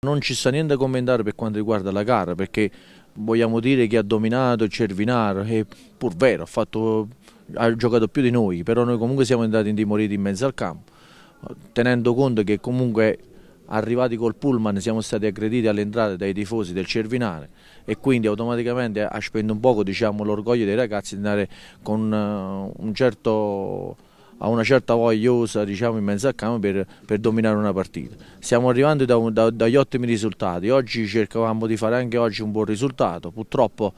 Non ci sta niente a commentare per quanto riguarda la gara perché vogliamo dire che ha dominato il Cervinaro, è pur vero, ha, fatto, ha, giocato più di noi, però noi comunque siamo andati intimoriti in mezzo al campo, tenendo conto che comunque arrivati col pullman siamo stati aggrediti all'entrata dai tifosi del Cervinare e quindi automaticamente ha spento un poco diciamo, l'orgoglio dei ragazzi di andare con eh, un certo a una certa vogliosa diciamo, in mezzo al campo per, per dominare una partita. Stiamo arrivando da, da, dagli ottimi risultati, oggi cercavamo di fare anche oggi un buon risultato, purtroppo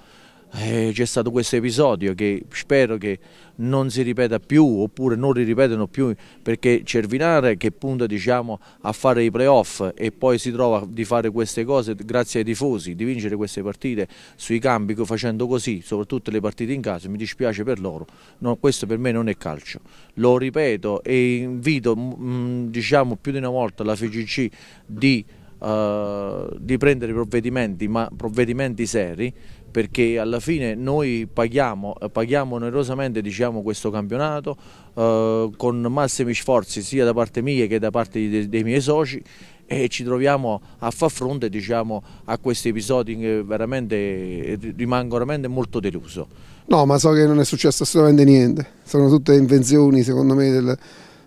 eh, c'è stato questo episodio che spero che non si ripeta più oppure non ripetano più perché Cervinare che punta diciamo, a fare i playoff e poi si trova di fare queste cose grazie ai tifosi, di vincere queste partite sui campi facendo così, soprattutto le partite in casa, mi dispiace per loro, no, questo per me non è calcio, lo ripeto e invito mh, mm, diciamo, più di una volta la FGC di eh, di prendere provvedimenti, ma provvedimenti seri, perché alla fine noi paghiamo, eh, paghiamo onerosamente diciamo, questo campionato eh, con massimi sforzi sia da parte mia che da parte dei, dei miei soci e ci troviamo a far fronte diciamo, a questi episodi che veramente eh, rimango veramente molto deluso. No, ma so che non è successo assolutamente niente, sono tutte invenzioni secondo me del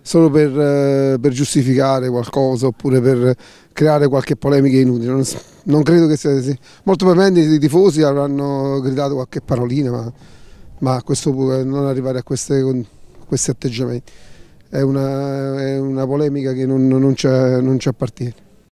solo per, eh, per, giustificare qualcosa oppure per creare qualche polemica inutile. Non, non credo che sia. così. Molto probabilmente i tifosi avranno gridato qualche parolina, ma, ma a questo punto eh, non arrivare a, queste, questi atteggiamenti. È una, è una, polemica che non, non ci appartiene.